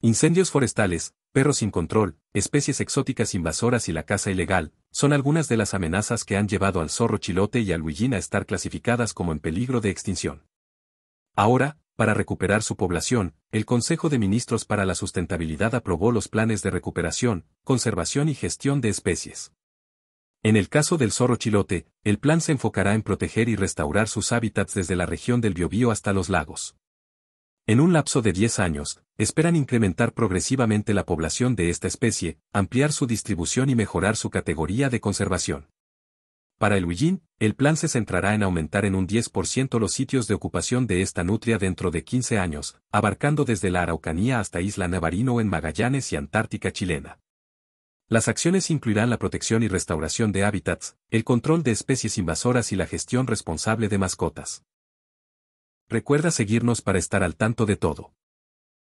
Incendios forestales, perros sin control, especies exóticas invasoras y la caza ilegal, son algunas de las amenazas que han llevado al zorro chilote y al huillín a estar clasificadas como en peligro de extinción. Ahora, para recuperar su población, el Consejo de Ministros para la Sustentabilidad aprobó los planes de recuperación, conservación y gestión de especies. En el caso del zorro chilote, el plan se enfocará en proteger y restaurar sus hábitats desde la región del Biobío hasta los lagos. En un lapso de 10 años, esperan incrementar progresivamente la población de esta especie, ampliar su distribución y mejorar su categoría de conservación. Para el Huillín, el plan se centrará en aumentar en un 10% los sitios de ocupación de esta nutria dentro de 15 años, abarcando desde la Araucanía hasta Isla Navarino en Magallanes y Antártica chilena. Las acciones incluirán la protección y restauración de hábitats, el control de especies invasoras y la gestión responsable de mascotas. Recuerda seguirnos para estar al tanto de todo.